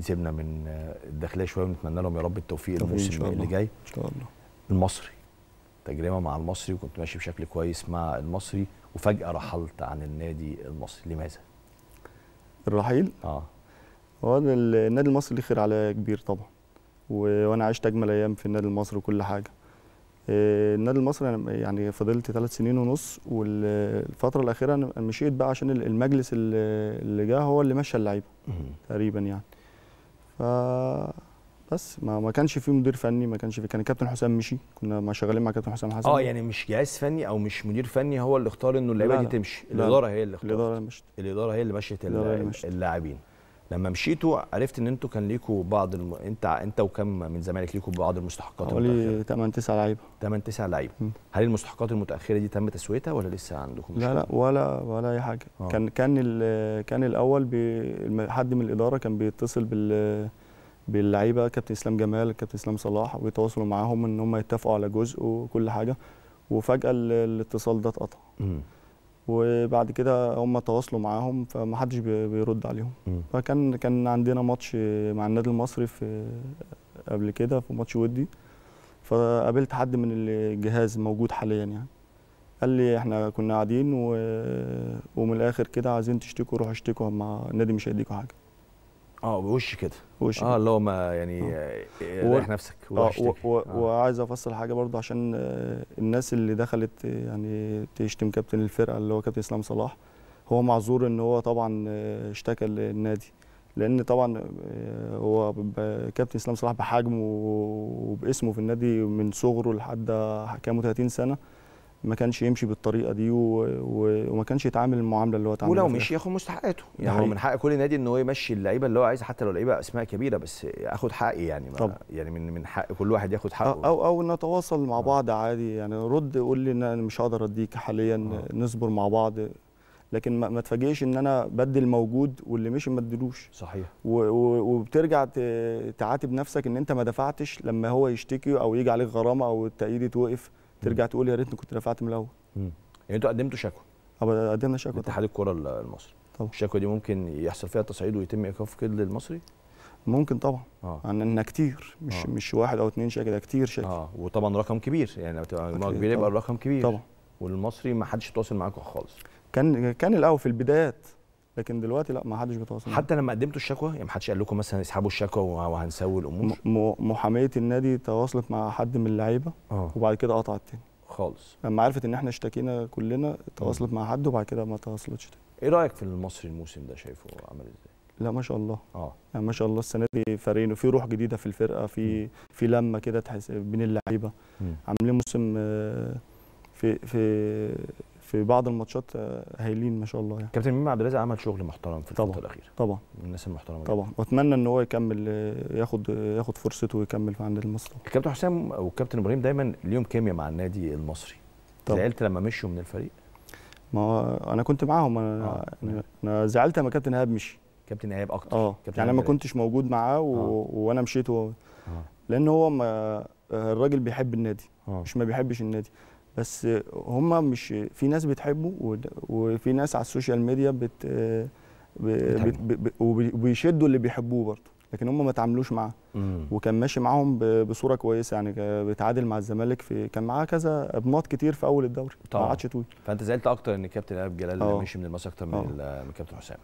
سيبنا من الداخليه شويه ونتمنى لهم يا رب التوفيق الموسم اللي جاي ان شاء الله المصري تجربه مع المصري وكنت ماشي بشكل كويس مع المصري وفجاه رحلت عن النادي المصري لماذا الرحيل اه هو النادي المصري ليه خير عليا كبير طبعا وانا عشت اجمل ايام في النادي المصري وكل حاجه آه، النادي المصري أنا يعني فضلت ثلاث سنين ونص والفتره الاخيره انا مشيت بقى عشان المجلس اللي جه هو اللي مشى اللعيبه تقريبا يعني بس ما ما كانش في مدير فني ما كانش في كان الكابتن حسام مشي كنا ما شغالين مع كابتن حسام حسن اه يعني مش جهاز فني او مش مدير فني هو اللي اختار انه اللعيبه دي تمشي الاداره هي اللي اختارت الاداره اللي مشت الاداره هي اللي مشت اللاعبين لما مشيتوا عرفت ان انتوا كان ليكوا بعض الم... انت انت وكم من زمالك ليكوا بعض المستحقات حوالي 8 9 لعيبه 8 9 لعيبه هل المستحقات المتاخره دي تم تسويتها ولا لسه عندكم لا لا ولا ولا اي حاجه آه. كان كان كان الاول بي... حد من الاداره كان بيتصل بال باللعيبه كابتن اسلام جمال كابتن اسلام صلاح ويتواصلوا معاهم ان هم يتفقوا على جزء وكل حاجه وفجاه الاتصال ده اتقطع وبعد كده هم تواصلوا معاهم فمحدش بيرد عليهم م. فكان كان عندنا ماتش مع النادي المصري في قبل كده في ماتش ودي فقابلت حد من الجهاز موجود حاليا يعني قال لي احنا كنا قاعدين و... ومن الاخر كده عايزين تشتكوا روحوا اشتكوا مع النادي مش هيديكوا حاجه اه بوش كده وش اه اللي هو ما يعني آه. آه، ريح نفسك اه،, آه. وعايز افصل حاجه برضو عشان آه، الناس اللي دخلت يعني تشتم كابتن الفرقه اللي هو كابتن اسلام صلاح هو معذور ان هو طبعا اشتكى للنادي لان طبعا هو كابتن اسلام صلاح بحجمه وباسمه في النادي من صغره لحد كام 30 سنه ما كانش يمشي بالطريقه دي وما كانش يتعامل المعامله اللي هو اتعامل ولو مشي ياخد مستحقاته يعني هو من حق كل نادي ان هو يمشي اللعيبه اللي هو عايزها حتى لو لعيبه اسماء كبيره بس اخد حقي يعني ما طب. يعني من من حق كل واحد ياخد حقه او او, نتواصل مع آه. بعض عادي يعني رد قول لي ان انا مش هقدر اديك حاليا أوه. نصبر مع بعض لكن ما تفاجئش ان انا بدي الموجود واللي مشي ما اديلوش صحيح وبترجع تعاتب نفسك ان انت ما دفعتش لما هو يشتكي او يجي عليك غرامه او التأييد يتوقف ترجع تقول يا ريتني كنت رفعت من الاول يعني انتوا قدمتوا شكوى قدمنا شكوى اتحاد الكره المصري طبعا الشكوى دي ممكن يحصل فيها تصعيد ويتم ايقاف كيد للمصري ممكن طبعا آه. انها كتير مش آه. مش واحد او اثنين شكل ده كتير شكل اه وطبعا رقم كبير يعني لو تبقى مجموعه كبيره يبقى الرقم كبير طبعا والمصري ما حدش تواصل معاكم خالص كان كان الاول في البدايات لكن دلوقتي لا ما حدش بيتواصل حتى لما قدمتوا الشكوى يعني ما حدش قال لكم مثلا اسحبوا الشكوى وهنسوي الامور محاميه النادي تواصلت مع حد من اللعيبه آه. وبعد كده قطعت تاني خالص لما عرفت ان احنا اشتكينا كلنا تواصلت مع حد وبعد كده ما تواصلتش تاني ايه رايك في المصري الموسم ده شايفه عمل ازاي لا ما شاء الله اه يعني ما شاء الله السنه دي فريقين وفي روح جديده في الفرقه في في لمه كده تحس بين اللعيبه عاملين موسم آه، في في في بعض الماتشات آه، هايلين ما شاء الله يعني. كابتن ميمو عبد الرازق عمل شغل محترم في الفتره الاخيره طبعا من الناس المحترمه طبعا واتمنى ان هو يكمل آه، ياخد آه، ياخد فرصته ويكمل في عند المصري الكابتن حسام والكابتن ابراهيم دايما ليهم كيمياء مع النادي المصري طبعا زعلت لما مشوا من الفريق ما انا كنت معاهم انا آه. انا, زعلت لما كابتن ايهاب مشي كابتن ايهاب اكتر اه يعني انا ما كنتش موجود معاه و... آه. وانا مشيت هو آه. لان هو ما الراجل بيحب النادي آه. مش ما بيحبش النادي بس هم مش في ناس بتحبه وفي ناس على السوشيال ميديا بت وبيشدوا اللي بيحبوه برضه لكن هم ما تعاملوش معاه وكان ماشي معاهم بصوره كويسه يعني بيتعادل مع الزمالك في كان معاه كذا ابنات كتير في اول الدوري طبعا ما عادش طويل فانت زعلت اكتر ان كابتن ايهاب جلال آه. مشي من المصري اكتر من, آه. من كابتن حسام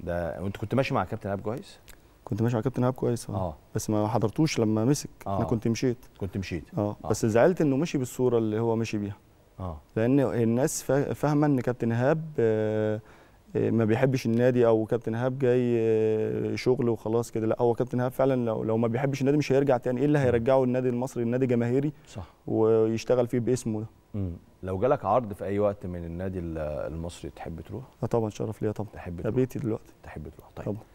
ده وانت كنت ماشي مع كابتن ايهاب كويس؟ كنت ماشي مع كابتن ايهاب كويس اه بس ما حضرتوش لما مسك آه. انا كنت مشيت كنت مشيت آه. اه بس زعلت انه مشي بالصوره اللي هو مشي بيها اه لان الناس فاهمه ان كابتن ايهاب آه، ما بيحبش النادي او كابتن ايهاب جاي آه، شغل وخلاص كده لا هو كابتن ايهاب فعلا لو لو ما بيحبش النادي مش هيرجع تاني ايه اللي هيرجعه النادي المصري النادي جماهيري صح ويشتغل فيه باسمه ده امم لو جالك عرض في اي وقت من النادي المصري تحب تروح؟ اه طبعا شرف ليا طبعا تحب تروح؟ بيتي دلوقتي تحب تروح طيب طبعا.